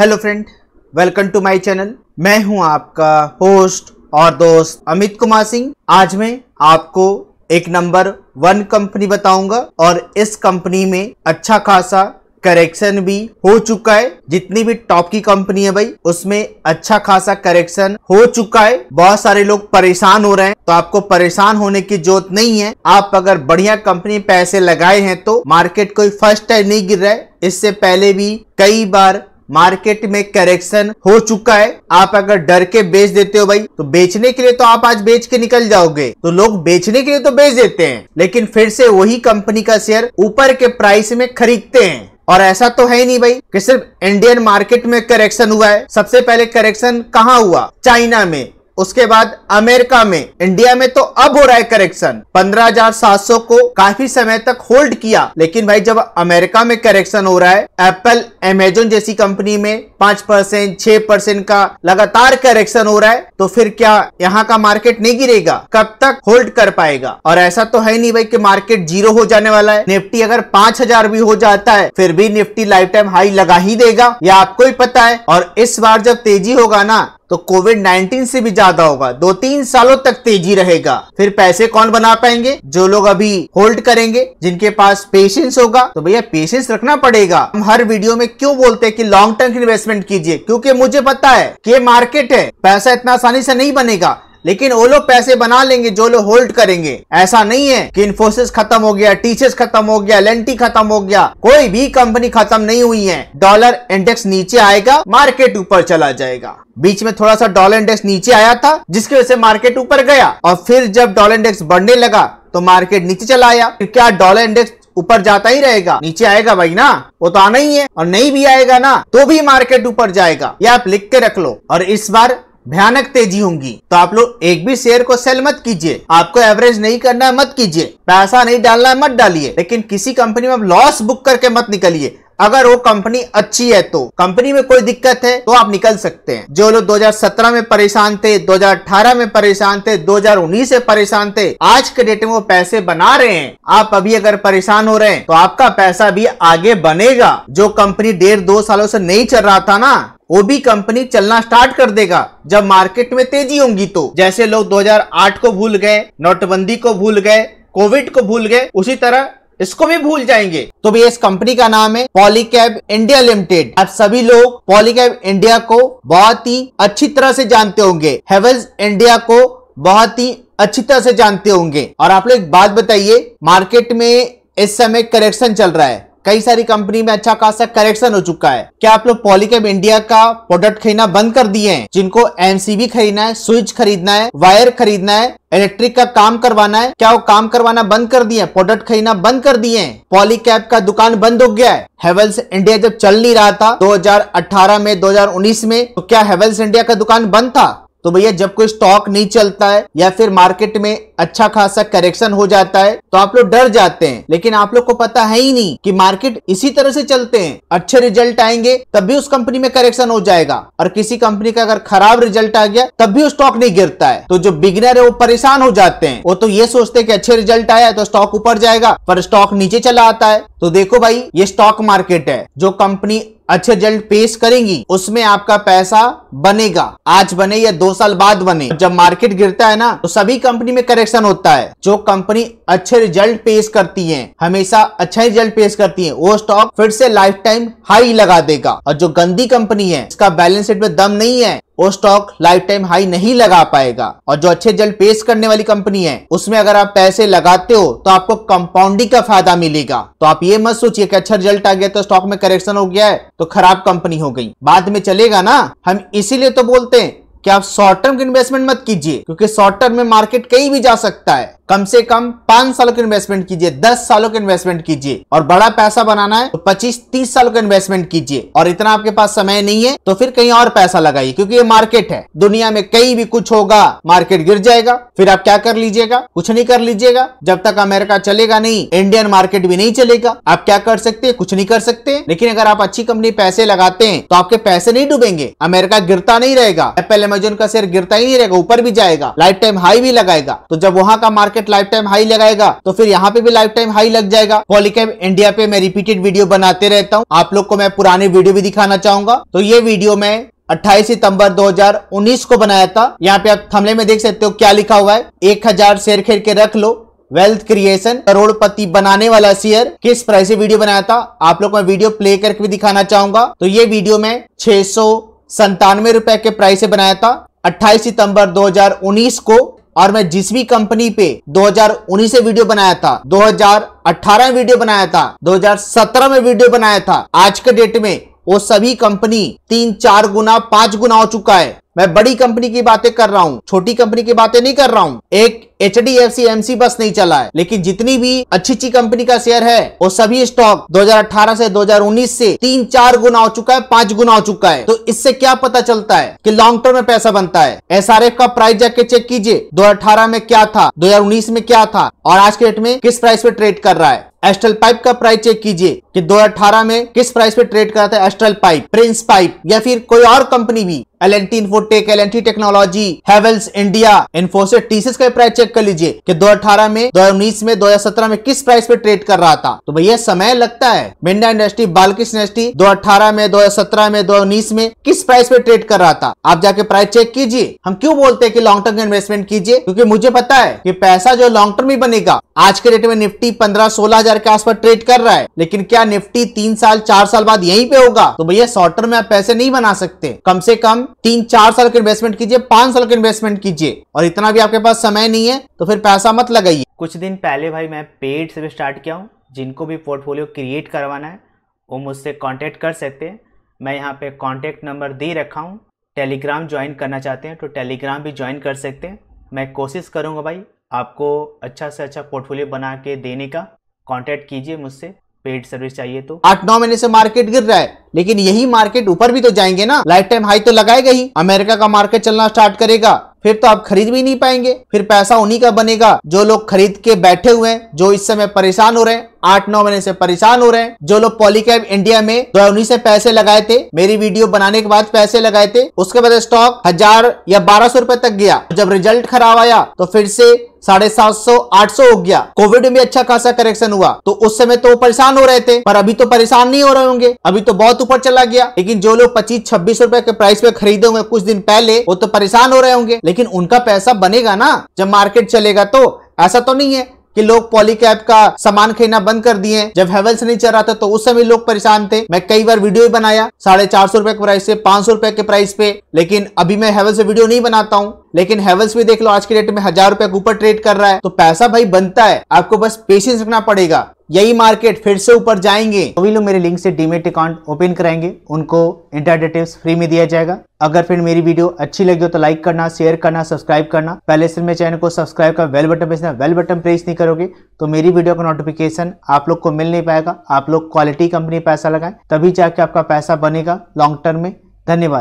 hello friend welcome to my channel मैं हूं आपका होस्ट और दोस्त अमित कुमार सिंह आज मैं आपको एक नंबर वन कंपनी बताऊंगा और इस कंपनी में अच्छा खासा करेक्शन भी हो चुका है जितनी भी टॉप की कंपनी है भाई उसमें अच्छा खासा करेक्शन हो चुका है बहुत सारे लोग परेशान हो रहे हैं तो आपको परेशान होने की जरूरत नहीं है आप अगर बढ़िया कंपनी पैसे लगाए हैं तो मार्केट कोई फर्स्ट टाइम नहीं गिर रहा है इससे पहले भी कई बार मार्केट में करेक्शन हो चुका है आप अगर डर के बेच देते हो भाई तो बेचने के लिए तो आप आज बेच के निकल जाओगे तो लोग बेचने के लिए तो बेच देते हैं लेकिन फिर से वही कंपनी का शेयर ऊपर के प्राइस में खरीदते हैं और ऐसा तो है नहीं भाई कि सिर्फ इंडियन मार्केट में करेक्शन हुआ है सबसे पहले करेक्शन कहाँ हुआ चाइना में उसके बाद अमेरिका में इंडिया में तो अब हो रहा है करेक्शन 15,700 को काफी समय तक होल्ड किया लेकिन भाई जब अमेरिका में करेक्शन हो रहा है एप्पल एमेजोन जैसी कंपनी में पांच परसेंट छह परसेंट का लगातार करेक्शन हो रहा है तो फिर क्या यहाँ का मार्केट नहीं गिरेगा कब तक होल्ड कर पाएगा और ऐसा तो है नहीं भाई की मार्केट जीरो हो जाने वाला है निफ्टी अगर पांच हजार भी हो जाता है फिर भी निफ्टी लाइफ टाइम हाई लगा ही देगा या आपको ही पता है और इस बार जब तेजी होगा ना तो कोविड 19 से भी ज्यादा होगा दो तीन सालों तक तेजी रहेगा फिर पैसे कौन बना पाएंगे जो लोग अभी होल्ड करेंगे जिनके पास पेशेंस होगा तो भैया पेशेंस रखना पड़ेगा हम हर वीडियो में क्यों बोलते हैं कि लॉन्ग टर्म इन्वेस्टमेंट कीजिए क्योंकि मुझे पता है कि मार्केट है पैसा इतना आसानी से नहीं बनेगा लेकिन वो लोग पैसे बना लेंगे जो लोग होल्ड करेंगे ऐसा नहीं है कि इन्फोसिस खत्म हो गया टीचर्स खत्म हो गया लेंटी खत्म हो गया कोई भी कंपनी खत्म नहीं हुई है डॉलर इंडेक्स नीचे आएगा मार्केट ऊपर चला जाएगा बीच में थोड़ा सा डॉलर इंडेक्स नीचे आया था जिसकी वजह से मार्केट ऊपर गया और फिर जब डॉलर इंडेक्स बढ़ने लगा तो मार्केट नीचे चला आया क्या डॉलर इंडेक्स ऊपर जाता ही रहेगा नीचे आएगा भाई ना वो तो आना ही है और नहीं भी आएगा ना तो भी मार्केट ऊपर जाएगा ये आप लिख के रख लो और इस बार भयानक तेजी होंगी तो आप लोग एक भी शेयर को सेल मत कीजिए आपको एवरेज नहीं करना है मत कीजिए पैसा नहीं डालना है मत डालिए लेकिन किसी कंपनी में आप लॉस बुक करके मत निकलिए अगर वो कंपनी अच्छी है तो कंपनी में कोई दिक्कत है तो आप निकल सकते हैं जो लोग 2017 में परेशान थे 2018 में परेशान थे 2019 से परेशान थे आज के डेट में वो पैसे बना रहे हैं आप अभी अगर परेशान हो रहे हैं तो आपका पैसा भी आगे बनेगा जो कंपनी डेढ़ दो सालों से नहीं चल रहा था ना वो भी कंपनी चलना स्टार्ट कर देगा जब मार्केट में तेजी होंगी तो जैसे लोग 2008 को भूल गए नोटबंदी को भूल गए कोविड को भूल गए उसी तरह इसको भी भूल जाएंगे तो भी इस कंपनी का नाम है पॉलीकैब इंडिया लिमिटेड आप सभी लोग पॉलीकैब इंडिया को बहुत ही अच्छी तरह से जानते होंगे हेवल्स इंडिया को बहुत ही अच्छी तरह से जानते होंगे और आप लोग एक बात बताइए मार्केट में इस समय करेक्शन चल रहा है कई सारी कंपनी में अच्छा खासा करेक्शन हो चुका है क्या आप लोग पॉलीकेम इंडिया का प्रोडक्ट खरीदना बंद कर दिए हैं जिनको एमसीबी खरीदना है स्विच खरीदना है वायर खरीदना है इलेक्ट्रिक का काम करवाना है क्या वो काम करवाना बंद कर दिए प्रोडक्ट खरीदना बंद कर दिए हैं पॉलीकैब का दुकान बंद हो गया है हेवल्स इंडिया जब चल नहीं रहा था 2018 में 2019 में तो क्या हेवल्स इंडिया का दुकान बंद था तो भैया जब कोई स्टॉक नहीं चलता है या फिर मार्केट में अच्छा खासा करेक्शन हो जाता है तो आप लोग डर जाते हैं लेकिन आप लोग को पता है ही नहीं कि मार्केट इसी तरह से चलते हैं अच्छे रिजल्ट आएंगे तब भी उस कंपनी में करेक्शन हो जाएगा और किसी कंपनी का अगर खराब रिजल्ट आ गया तब भी स्टॉक नहीं गिरता है तो जो बिगनर है वो परेशान हो जाते हैं वो तो ये सोचते कि अच्छे रिजल्ट आया तो स्टॉक ऊपर जाएगा पर स्टॉक नीचे चला आता है तो देखो भाई ये स्टॉक मार्केट है जो कंपनी अच्छे रिजल्ट पेश करेंगी उसमें आपका पैसा बनेगा आज बने या दो साल बाद बने जब मार्केट गिरता है ना तो सभी कंपनी में करेक्शन होता है जो कंपनी अच्छे रिजल्ट पेश करती है हमेशा अच्छा रिजल्ट पेश करती है वो स्टॉक फिर से लाइफ टाइम हाई लगा देगा और जो गंदी कंपनी है इसका बैलेंस शीट में दम नहीं है वो स्टॉक लाइफ टाइम हाई नहीं लगा पाएगा और जो अच्छे रिजल्ट पेश करने वाली कंपनी है उसमें अगर आप पैसे लगाते हो तो आपको कंपाउंडिंग का फायदा मिलेगा तो आप ये मत सोचिए कि अच्छा रिजल्ट आ गया तो स्टॉक में करेक्शन हो गया है तो खराब कंपनी हो गई बाद में चलेगा ना हम इसीलिए तो बोलते हैं कि आप शॉर्ट टर्म इन्वेस्टमेंट मत कीजिए क्योंकि शॉर्ट टर्म में मार्केट कहीं भी जा सकता है कम से कम पांच सालों का इन्वेस्टमेंट कीजिए दस सालों का इन्वेस्टमेंट कीजिए और बड़ा पैसा बनाना है तो पच्चीस तीस साल का इन्वेस्टमेंट कीजिए और इतना आपके पास समय नहीं है तो फिर कहीं और पैसा लगाइए क्योंकि ये मार्केट है दुनिया में कहीं भी कुछ होगा मार्केट गिर जाएगा फिर आप क्या कर लीजिएगा कुछ नहीं कर लीजिएगा जब तक अमेरिका चलेगा नहीं इंडियन मार्केट भी नहीं चलेगा आप क्या कर सकते हैं कुछ नहीं कर सकते लेकिन अगर आप अच्छी कंपनी पैसे लगाते हैं तो आपके पैसे नहीं डूबेंगे अमेरिका गिरता नहीं रहेगा एप्पल अमेजोन का शेयर गिरता ही नहीं रहेगा ऊपर भी जाएगा लाइफ टाइम हाई भी लगाएगा तो जब वहाँ का मार्केट लाइफ टाइम हाई लगाएगा तो फिर यहाँ पे भी लाइफ टाइम हाई लग जाएगा पॉलिकेम इंडिया पे मैं रिपीटेड वीडियो बनाते रहता हूँ आप लोग को मैं पुराने वीडियो भी दिखाना चाहूंगा तो ये वीडियो में 28 सितंबर 2019 को बनाया था यहाँ पे आप थमले में देख सकते हो क्या लिखा हुआ है 1000 शेयर खेल के रख लो वेल्थ क्रिएशन करोड़पति बनाने वाला शेयर किस प्राइस से वीडियो बनाया था आप लोग मैं वीडियो प्ले करके भी दिखाना चाहूंगा तो ये वीडियो में 600 संतानवे रुपए के प्राइस से बनाया था 28 सितंबर 2019 को और मैं जिस भी कंपनी पे 2019 से वीडियो बनाया था 2018 में वीडियो बनाया था 2017 में वीडियो बनाया था आज के डेट में वो सभी कंपनी तीन चार गुना पांच गुना हो चुका है मैं बड़ी कंपनी की बातें कर रहा हूँ छोटी कंपनी की बातें नहीं कर रहा हूँ एक H D F C M C बस नहीं चला है लेकिन जितनी भी अच्छी अच्छी कंपनी का शेयर है वो सभी स्टॉक 2018 से 2019 से तीन चार गुना हो चुका है पांच गुना हो चुका है तो इससे क्या पता चलता है कि लॉन्ग टर्म में पैसा बनता है एफ का प्राइस जाके चेक कीजिए दो में क्या था दो में क्या था और आज के डेट में किस प्राइस पे ट्रेड कर रहा है एस्ट्रल पाइप का प्राइस चेक कीजिए कि 2018 में किस प्राइस पे ट्रेड करा था एस्ट्रल पाइप प्रिंस पाइप या फिर कोई और कंपनी भी L N T infotech L N T technology Havells India Infosys TCS का प्राइस चेक कर लीजिए कि 2018 में 2019 में 2017 में किस प्राइस पे ट्रेड कर रहा था तो भैया समय लगता है मिंडा इंडस्ट्री बालकृष्ण इंडस्ट्री दो में दो में दो में किस प्राइस पे ट्रेड कर रहा था आप जाके प्राइस चेक कीजिए हम क्यों बोलते हैं कि लॉन्ग टर्म इन्वेस्टमेंट कीजिए क्योंकि मुझे पता है कि पैसा जो लॉन्ग टर्म ही बनेगा आज के डेट में निफ्टी पंद्रह सोलह हजार के आसपास ट्रेड कर रहा है लेकिन क्या निफ्टी तीन साल चार साल बाद यहीं पे होगा तो भैया शॉर्ट टर्म में आप पैसे नहीं बना सकते कम से कम तीन चार साल का इन्वेस्टमेंट कीजिए पांच साल का इन्वेस्टमेंट कीजिए और इतना भी आपके पास समय नहीं है तो फिर पैसा मत लगाइए कुछ दिन पहले भाई मैं पेड से भी स्टार्ट किया हूँ जिनको भी पोर्टफोलियो क्रिएट करवाना है वो मुझसे कॉन्टेक्ट कर सकते हैं मैं यहाँ पे कॉन्टेक्ट नंबर दे रखा हूँ टेलीग्राम ज्वाइन करना चाहते हैं तो टेलीग्राम भी ज्वाइन कर सकते हैं मैं कोशिश करूँगा भाई आपको अच्छा से अच्छा पोर्टफोलियो बना के देने का कॉन्टेक्ट कीजिए मुझसे पेड सर्विस चाहिए तो आठ नौ महीने से मार्केट गिर रहा है लेकिन यही मार्केट ऊपर भी तो जाएंगे ना लाइफ टाइम हाई तो लगाएगा ही अमेरिका का मार्केट चलना स्टार्ट करेगा फिर तो आप खरीद भी नहीं पाएंगे फिर पैसा उन्हीं का बनेगा जो लोग खरीद के बैठे हुए हैं जो इस समय परेशान हो रहे हैं आठ नौ महीने से परेशान हो रहे हैं जो लोग पॉलीकैब इंडिया में दो उन्हीं से पैसे लगाए थे मेरी वीडियो बनाने के बाद पैसे लगाए थे उसके बाद स्टॉक हजार या बारह सौ रुपए तक गया जब रिजल्ट खराब आया तो फिर से साढ़े सात सौ आठ सौ हो गया कोविड में अच्छा खासा करेक्शन हुआ तो उस समय तो परेशान हो रहे थे पर अभी तो परेशान नहीं हो रहे होंगे अभी तो बहुत ऊपर चला गया लेकिन जो लोग पच्चीस छब्बीस रुपए के प्राइस पे खरीदे हुए कुछ दिन पहले वो तो परेशान हो रहे होंगे लेकिन उनका पैसा बनेगा ना जब मार्केट चलेगा तो ऐसा तो नहीं है कि लोग कैप का सामान खरीदना बंद कर दिए जब हेवल्स नहीं चल रहा था तो उस समय लोग परेशान थे मैं कई बार वीडियो भी बनाया साढ़े चार सौ रुपए के प्राइस से पांच सौ रुपए के प्राइस पे लेकिन अभी मैं हेवल्स से वीडियो नहीं बनाता हूँ लेकिन हेवल्स भी देख लो आज के डेट में हजार रुपए के ऊपर ट्रेड कर रहा है तो पैसा भाई बनता है आपको बस पेशेंस रखना पड़ेगा यही मार्केट फिर से ऊपर जाएंगे तो भी लोग मेरे लिंक से डीमेट अकाउंट ओपन कराएंगे उनको इंटर टिप्स फ्री में दिया जाएगा अगर फिर मेरी वीडियो अच्छी लगी हो तो लाइक करना शेयर करना सब्सक्राइब करना पहले से मेरे चैनल को सब्सक्राइब कर bell button press bell button press नहीं करोगे तो मेरी वीडियो का नोटिफिकेशन आप लोग को मिल नहीं पाएगा आप लोग क्वालिटी कंपनी पैसा लगाए तभी जाके आपका पैसा बनेगा लॉन्ग टर्म में धन्यवाद